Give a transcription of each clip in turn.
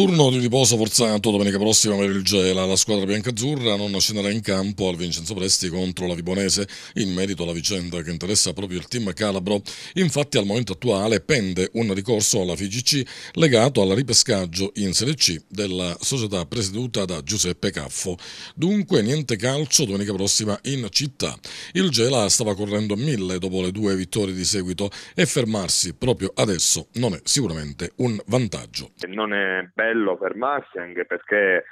Turno di riposo forzato, domenica prossima per il Gela, la squadra biancazzurra non scenderà in campo al Vincenzo Presti contro la Vibonese in merito alla vicenda che interessa proprio il team Calabro. Infatti al momento attuale pende un ricorso alla FIGC legato al ripescaggio in Serie C della società presieduta da Giuseppe Caffo. Dunque niente calcio domenica prossima in città. Il Gela stava correndo a mille dopo le due vittorie di seguito e fermarsi proprio adesso non è sicuramente un vantaggio. Non è bello bello per Massi anche perché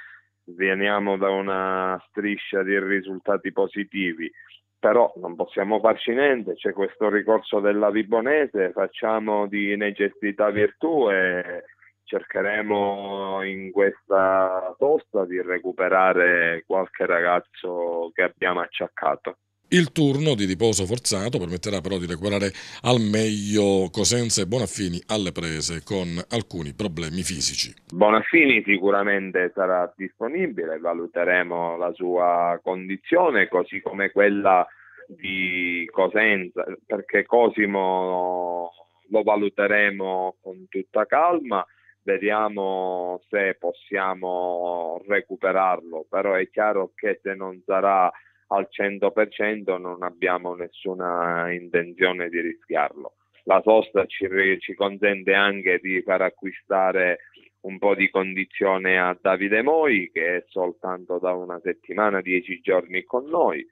veniamo da una striscia di risultati positivi, però non possiamo farci niente, c'è questo ricorso della Vibonese, facciamo di necessità virtù e cercheremo in questa tosta di recuperare qualche ragazzo che abbiamo acciaccato. Il turno di riposo forzato permetterà però di recuperare al meglio Cosenza e Bonaffini alle prese con alcuni problemi fisici. Bonaffini sicuramente sarà disponibile, valuteremo la sua condizione così come quella di Cosenza perché Cosimo lo valuteremo con tutta calma vediamo se possiamo recuperarlo, però è chiaro che se non sarà al 100% non abbiamo nessuna intenzione di rischiarlo. La sosta ci, ci consente anche di far acquistare un po' di condizione a Davide Moi che è soltanto da una settimana, dieci giorni con noi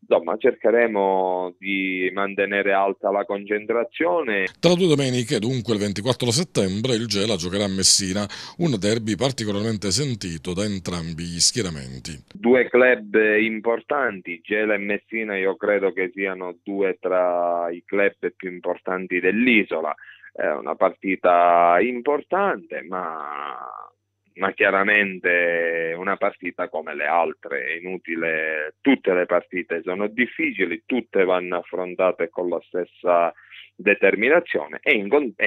insomma cercheremo di mantenere alta la concentrazione. Tra due domeniche, dunque il 24 settembre, il Gela giocherà a Messina, un derby particolarmente sentito da entrambi gli schieramenti. Due club importanti, Gela e Messina io credo che siano due tra i club più importanti dell'isola. È una partita importante, ma ma chiaramente una partita come le altre, è inutile, tutte le partite sono difficili, tutte vanno affrontate con la stessa determinazione, è, ingon- è,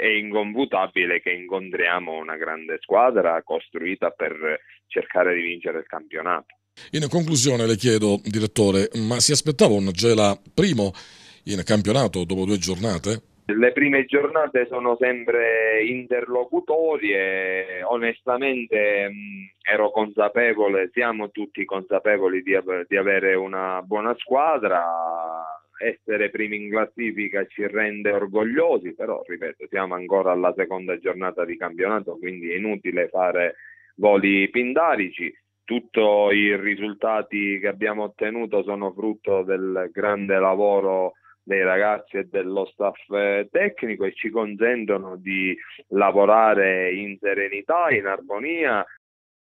è inconfutabile che incontriamo una grande squadra costruita per cercare di vincere il campionato. In conclusione le chiedo, direttore, ma si aspettava un Gela primo in campionato dopo due giornate? Le prime giornate sono sempre interlocutorie, onestamente mh, mm, ero consapevole, siamo tutti consapevoli di, di avere una buona squadra, essere primi in classifica ci rende orgogliosi, però ripeto, siamo ancora alla seconda giornata di campionato, quindi è inutile fare voli pindarici. Tutti i risultati che abbiamo ottenuto sono frutto del grande lavoro dei ragazzi e dello staff eh, tecnico e ci consentono di lavorare in serenità, in armonia